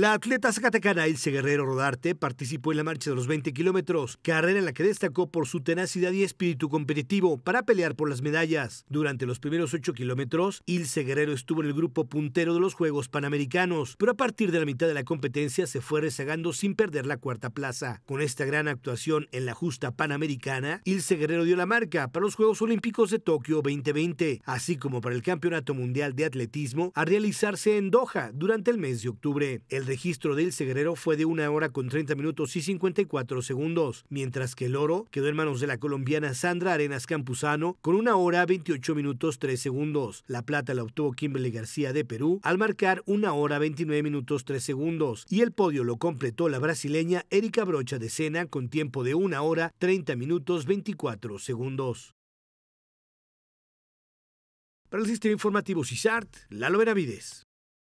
La atleta zacatecana Ilse Guerrero Rodarte participó en la marcha de los 20 kilómetros, carrera en la que destacó por su tenacidad y espíritu competitivo para pelear por las medallas. Durante los primeros 8 kilómetros, Ilse Guerrero estuvo en el grupo puntero de los Juegos Panamericanos, pero a partir de la mitad de la competencia se fue rezagando sin perder la cuarta plaza. Con esta gran actuación en la justa panamericana, Ilse Guerrero dio la marca para los Juegos Olímpicos de Tokio 2020, así como para el Campeonato Mundial de Atletismo a realizarse en Doha durante el mes de octubre registro del Segrero fue de una hora con 30 minutos y 54 segundos, mientras que el oro quedó en manos de la colombiana Sandra Arenas Campuzano con una hora 28 minutos 3 segundos. La plata la obtuvo Kimberly García de Perú al marcar una hora 29 minutos 3 segundos y el podio lo completó la brasileña Erika Brocha de Sena con tiempo de una hora 30 minutos 24 segundos. Para el sistema informativo CISART, Lalo Benavides.